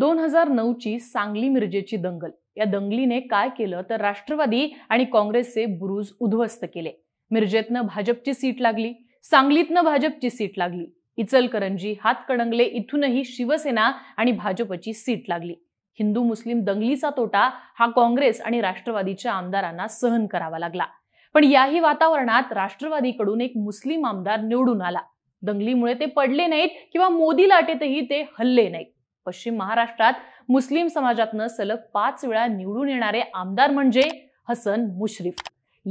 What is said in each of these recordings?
दोन हजार नऊची सांगली मिरजेची दंगल या दंगलीने काय केलं तर राष्ट्रवादी आणि काँग्रेसचे बुरुज उद्ध्वस्त केले मिरजेतनं भाजपची सीट लागली सांगलीतनं भाजपची सीट लागली इचलकरंजी हातकणंगले इथूनही शिवसेना आणि भाजपची सीट लागली हिंदू मुस्लिम दंगलीचा तोटा हा काँग्रेस आणि राष्ट्रवादीच्या आमदारांना सहन करावा लागला पण याही वातावरणात राष्ट्रवादीकडून एक मुस्लिम आमदार निवडून आला दंगलीमुळे ते पडले नाहीत किंवा मोदी लाटेतही ते हल्ले नाहीत पश्चिम महाराष्ट्रात मुस्लिम समाजातनं सलग पाच वेळा निवडून येणारे आमदार म्हणजे हसन मुश्रीफ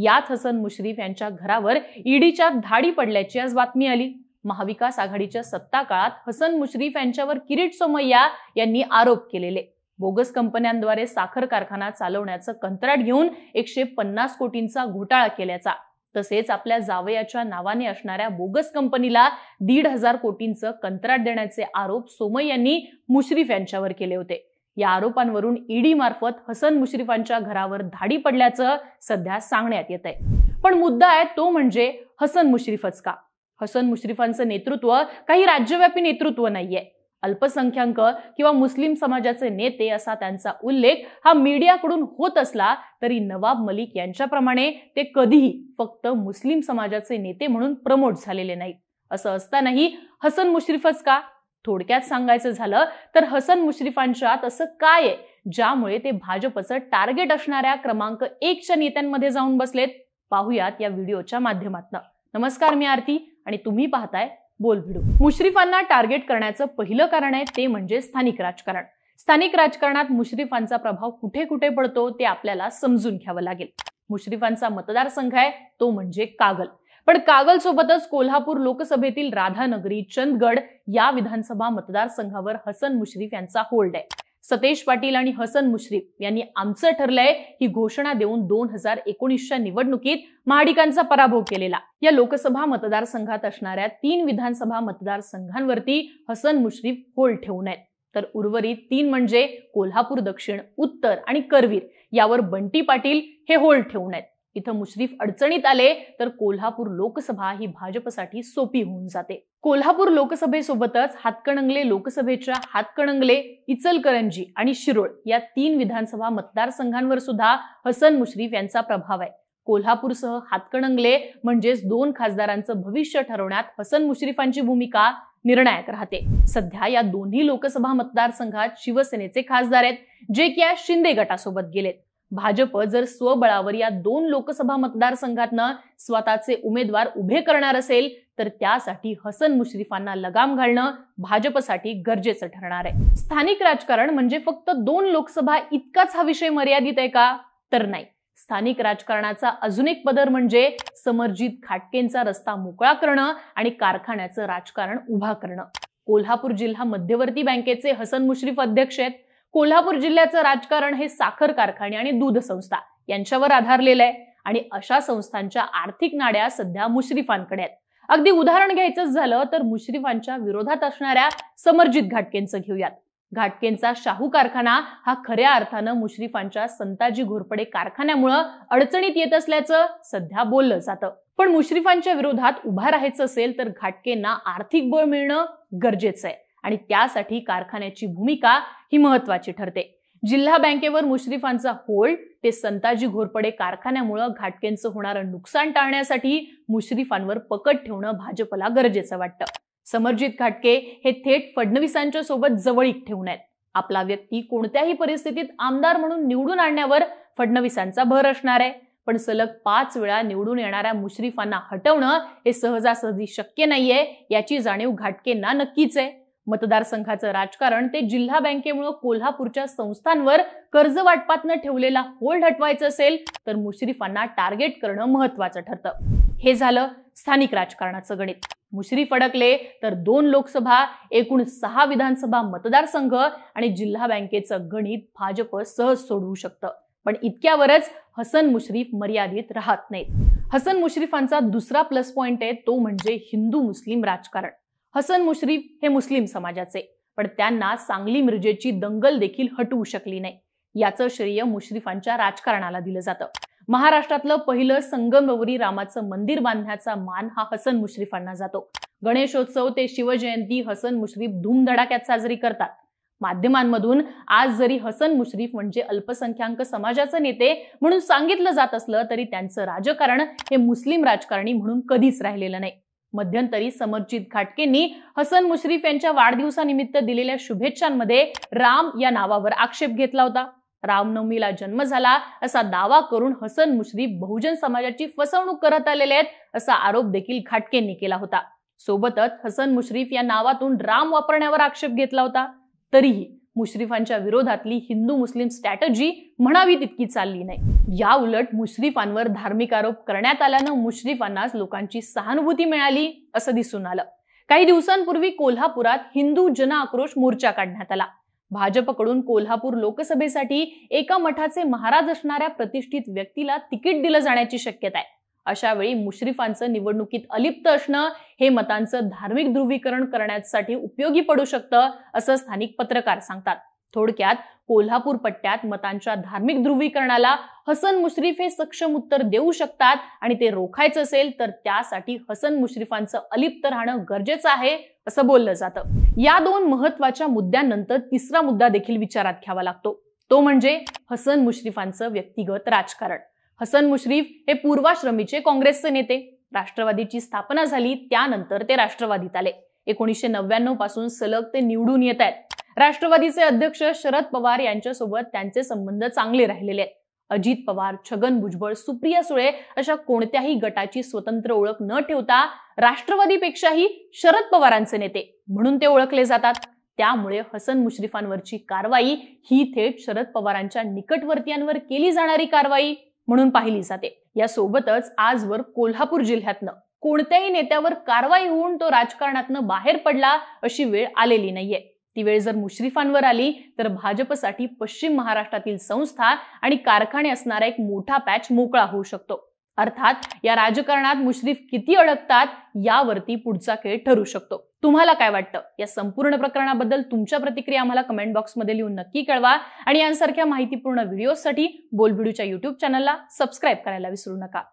यात हसन मुश्रीफ यांच्या घरावर ईडीच्या धाडी पडल्याची आज बातमी आली महाविकास आघाडीच्या सत्ता काळात हसन मुश्रीफ यांच्यावर किरीट सोमय्या यांनी आरोप केलेले बोगस कंपन्यांद्वारे साखर कारखाना चालवण्याचं कंत्राट घेऊन एकशे पन्नास कोटींचा घोटाळा केल्याचा तसेच आपल्या जावयाच्या नावाने असणाऱ्या बोगस कंपनीला दीड हजार कोटींचं कंत्राट देण्याचे आरोप सोमय यांनी मुश्रीफ यांच्यावर केले होते या आरोपांवरून ईडी मार्फत हसन मुश्रीफांच्या घरावर धाडी पडल्याचं सध्या सांगण्यात येत आहे पण मुद्दा आहे तो म्हणजे हसन मुश्रीफच का हसन मुश्रीफांचं नेतृत्व काही राज्यव्यापी नेतृत्व नाहीये अल्पसंख्याक किंवा मुस्लिम समाजाचे नेते असा त्यांचा उल्लेख हा मीडियाकडून होत असला तरी नवाब मलिक यांच्याप्रमाणे ते कधीही फक्त मुस्लिम समाजाचे नेते म्हणून प्रमोट झालेले नाहीत असं असतानाही हसन मुश्रीफच का थोडक्यात सांगायचं झालं तर हसन मुश्रीफांच्यात असं काय आहे ज्यामुळे ते भाजपचं टार्गेट असणाऱ्या क्रमांक एकच्या नेत्यांमध्ये जाऊन बसलेत पाहुयात या व्हिडिओच्या माध्यमातून नमस्कार मी आरती आणि तुम्ही पाहताय बोलभिडू मुश्रीफांना टार्गेट करण्याचं पहिलं कारण आहे ते म्हणजे स्थानिक राजकारण स्थानिक राजकारणात मुश्रीफांचा प्रभाव कुठे कुठे पडतो ते आपल्याला समजून घ्यावं लागेल मुश्रीफांचा मतदारसंघ आहे तो म्हणजे कागल पण कागल सोबतच कोल्हापूर लोकसभेतील राधानगरी चंदगड या विधानसभा मतदारसंघावर हसन मुश्रीफ यांचा होल्ड आहे सतेश पाटील आणि हसन मुश्रीफ यांनी आमचं ठरलंय ही घोषणा देऊन दोन हजार एकोणीसच्या निवडणुकीत महाडिकांचा पराभव केलेला या लोकसभा मतदारसंघात असणाऱ्या तीन विधानसभा मतदारसंघांवरती हसन मुश्रीफ होल ठेवून आहेत तर उर्वरित तीन म्हणजे कोल्हापूर दक्षिण उत्तर आणि करवीर यावर बंटी पाटील हे होल ठेवून आहेत इथं मुश्रीफ अडचणीत आले तर कोल्हापूर लोकसभा ही भाजपसाठी सोपी होऊन जाते कोल्हापूर लोकसभेसोबतच हातकणंगले लोकसभेच्या हातकणंगले इचलकरंजी आणि शिरोळ या तीन विधानसभा मतदारसंघांवर सुद्धा हसन मुश्रीफ यांचा प्रभाव आहे कोल्हापूरसह हातकणंगले म्हणजेच दोन खासदारांचं भविष्य ठरवण्यात हसन मुश्रीफांची भूमिका निर्णायक राहते सध्या या दोन्ही लोकसभा मतदारसंघात शिवसेनेचे खासदार आहेत जे की या शिंदे गटासोबत गेलेत भाजप जर स्वबळावर या दोन लोकसभा मतदारसंघातनं स्वतःचे उमेदवार उभे करणार असेल तर त्यासाठी हसन मुश्रीफांना लगाम घालणं भाजपसाठी गरजेचं ठरणार आहे स्थानिक राजकारण म्हणजे फक्त दोन लोकसभा इतकाच हा विषय मर्यादित आहे का तर नाही स्थानिक राजकारणाचा अजून एक पदर म्हणजे समरजित खाटकेंचा रस्ता मोकळा करणं आणि कारखान्याचं राजकारण उभा करणं कोल्हापूर जिल्हा मध्यवर्ती बँकेचे हसन मुश्रीफ अध्यक्ष आहेत कोल्हापूर जिल्ह्याचं राजकारण हे साखर कारखाने आणि दूध संस्था यांच्यावर आधारलेलं आहे आणि अशा संस्थांच्या आर्थिक नाड्या सध्या मुश्रीफांकडे आहेत अगदी उदाहरण घ्यायचंच झालं तर मुश्रीफांच्या विरोधात असणाऱ्या समर्जित घाटकेंचं घेऊयात घाटकेंचा शाहू कारखाना हा खऱ्या अर्थानं मुश्रीफांच्या संताजी घोरपडे कारखान्यामुळं अडचणीत येत असल्याचं सध्या बोललं जातं पण मुश्रीफांच्या विरोधात उभा राहायचं असेल तर घाटकेंना आर्थिक बळ मिळणं गरजेचं आहे आणि त्यासाठी कारखान्याची भूमिका ही महत्वाची ठरते जिल्हा बँकेवर मुश्रीफांचा होल्ड ते संताजी घोरपडे कारखान्यामुळं घाटकेंचं होणारं नुकसान टाळण्यासाठी मुश्रीफांवर पकड ठेवणं भाजपला गरजेचं वाटतं समरजित घाटके हे थेट फडणवीसांच्या सोबत जवळीक ठेवून आहेत आपला व्यक्ती कोणत्याही परिस्थितीत आमदार म्हणून निवडून आणण्यावर फडणवीसांचा भर असणार आहे पण सलग पाच वेळा निवडून येणाऱ्या मुश्रीफांना हटवणं हे सहजासहजी शक्य नाहीये याची जाणीव घाटकेंना नक्कीच आहे मतदारसंघाचं राजकारण ते जिल्हा बँकेमुळं कोल्हापूरच्या संस्थांवर कर्ज वाटपातनं ठेवलेला होल्ड हटवायचं असेल तर मुश्रीफांना टार्गेट करणं महत्वाचं ठरतं हे झालं स्थानिक राजकारणाचं गणित मुश्रीफ अडकले तर दोन लोकसभा एकूण सहा विधानसभा मतदारसंघ आणि जिल्हा बँकेचं गणित भाजप सहज सोडवू शकतं पण इतक्यावरच हसन मुश्रीफ मर्यादित राहत नाहीत हसन मुश्रीफांचा दुसरा प्लस पॉइंट आहे तो म्हणजे हिंदू मुस्लिम राजकारण हसन मुश्रीफ हे मुस्लिम समाजाचे पण त्यांना सांगली मिरजेची दंगल देखील हटवू शकली नाही याचं श्रेय मुश्रीफांच्या राजकारणाला दिलं जातं महाराष्ट्रातलं पहिलं संगमवरी रामाचं मंदिर बांधण्याचा मान हा हसन मुश्रीफांना जातो गणेशोत्सव ते शिवजयंती हसन मुश्रीफ धूमधडाक्यात साजरी करतात माध्यमांमधून आज जरी हसन मुश्रीफ म्हणजे अल्पसंख्याक समाजाचे नेते म्हणून सांगितलं जात असलं तरी त्यांचं राजकारण हे मुस्लिम राजकारणी म्हणून कधीच राहिलेलं नाही मध्यंतरी समरजित घाटकेंनी हसन मुश्रीफ यांच्या वाढदिवसानिमित्त दिलेल्या शुभेच्छांमध्ये राम या नावावर आक्षेप घेतला होता रामनवमीला जन्म झाला असा दावा करून हसन मुश्रीफ बहुजन समाजाची फसवणूक करत आलेले आहेत असा आरोप देखील घाटकेंनी केला होता सोबतच हसन मुश्रीफ या नावातून राम वापरण्यावर आक्षेप घेतला होता तरीही मुश्रीफांच्या विरोधातली हिंदू मुस्लिम स्ट्रॅटजी म्हणावी तितकी चालली नाही या उलट मुश्रीफांवर धार्मिक आरोप करण्यात आल्यानं मुश्रीफांनाच लोकांची सहानुभूती मिळाली असं दिसून आलं काही दिवसांपूर्वी कोल्हापुरात हिंदू जन आक्रोश मोर्चा काढण्यात आला भाजपकडून कोल्हापूर लोकसभेसाठी एका मठाचे महाराज असणाऱ्या प्रतिष्ठित व्यक्तीला तिकीट दिलं जाण्याची शक्यता आहे अशा वेळी मुश्रीफांचं निवडणुकीत अलिप्त असणं हे मतांचं धार्मिक ध्रुवीकरण करण्यासाठी उपयोगी पडू शकतं असं स्थानिक पत्रकार सांगतात थोडक्यात कोल्हापूर पट्ट्यात मतांच्या धार्मिक ध्रुवीकरणाला हसन मुश्रीफ हे सक्षम उत्तर देऊ शकतात आणि ते रोखायचं असेल तर त्यासाठी हसन मुश्रीफांचं अलिप्त राहणं गरजेचं आहे असं बोललं जातं या दोन महत्वाच्या मुद्द्यांनंतर तिसरा मुद्दा देखील विचारात घ्यावा लागतो तो म्हणजे हसन मुश्रीफांचं व्यक्तिगत राजकारण हसन मुश्रीफ हे पूर्वाश्रमीचे काँग्रेसचे नेते राष्ट्रवादीची स्थापना झाली त्यानंतर ते राष्ट्रवादीत आले एकोणीसशे नव्याण्णव पासून सलग ते निवडून येत आहेत राष्ट्रवादीचे अध्यक्ष शरद पवार यांच्यासोबत त्यांचे संबंध चांगले राहिलेले आहेत अजित पवार छगन भुजबळ सुप्रिया सुळे अशा कोणत्याही गटाची स्वतंत्र ओळख न ठेवता राष्ट्रवादीपेक्षाही शरद पवारांचे नेते म्हणून ते ओळखले जातात त्यामुळे हसन मुश्रीफांवरची कारवाई ही थेट शरद पवारांच्या निकटवर्तीयांवर केली जाणारी कारवाई म्हणून पाहिली जाते यासोबतच आजवर कोल्हापूर जिल्ह्यातनं कोणत्याही नेत्यावर कारवाई होऊन तो राजकारणातनं बाहेर पडला अशी वेळ आलेली नाहीये ती वेळ जर मुश्रीफांवर आली तर भाजपसाठी पश्चिम महाराष्ट्रातील संस्था आणि कारखाने असणारा एक मोठा पॅच मोकळा होऊ शकतो अर्थात या राजकारणात मुश्रीफ किती अडकतात यावरती पुढचा खेळ ठरू शकतो तुम्हाला काय वाटतं या संपूर्ण प्रकरणाबद्दल तुमच्या प्रतिक्रिया आम्हाला कमेंट बॉक्समध्ये लिहून नक्की कळवा आणि यांसारख्या माहितीपूर्ण व्हिडिओसाठी बोलबिडूच्या युट्यूब चॅनलला सबस्क्राईब करायला विसरू नका